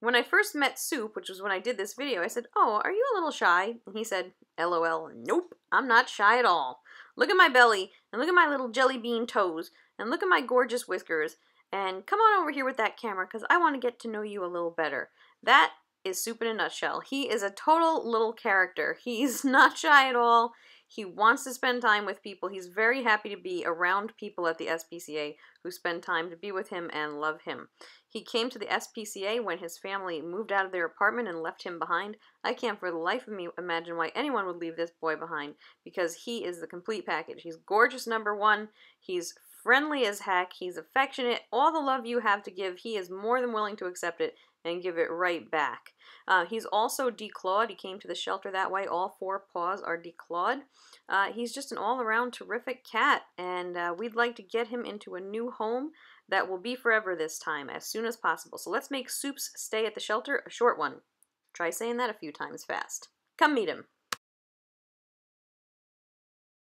When I first met Soup, which was when I did this video, I said, Oh, are you a little shy? And he said, LOL, nope, I'm not shy at all. Look at my belly, and look at my little jelly bean toes, and look at my gorgeous whiskers, and come on over here with that camera because I want to get to know you a little better. That is Soup in a nutshell. He is a total little character. He's not shy at all. He wants to spend time with people. He's very happy to be around people at the SPCA who spend time to be with him and love him. He came to the SPCA when his family moved out of their apartment and left him behind. I can't for the life of me imagine why anyone would leave this boy behind because he is the complete package. He's gorgeous, number one. He's friendly as heck, he's affectionate. All the love you have to give, he is more than willing to accept it and give it right back. Uh, he's also declawed. He came to the shelter that way. All four paws are declawed. Uh, he's just an all around terrific cat, and uh, we'd like to get him into a new home that will be forever this time as soon as possible. So let's make Soup's stay at the shelter a short one. Try saying that a few times fast. Come meet him.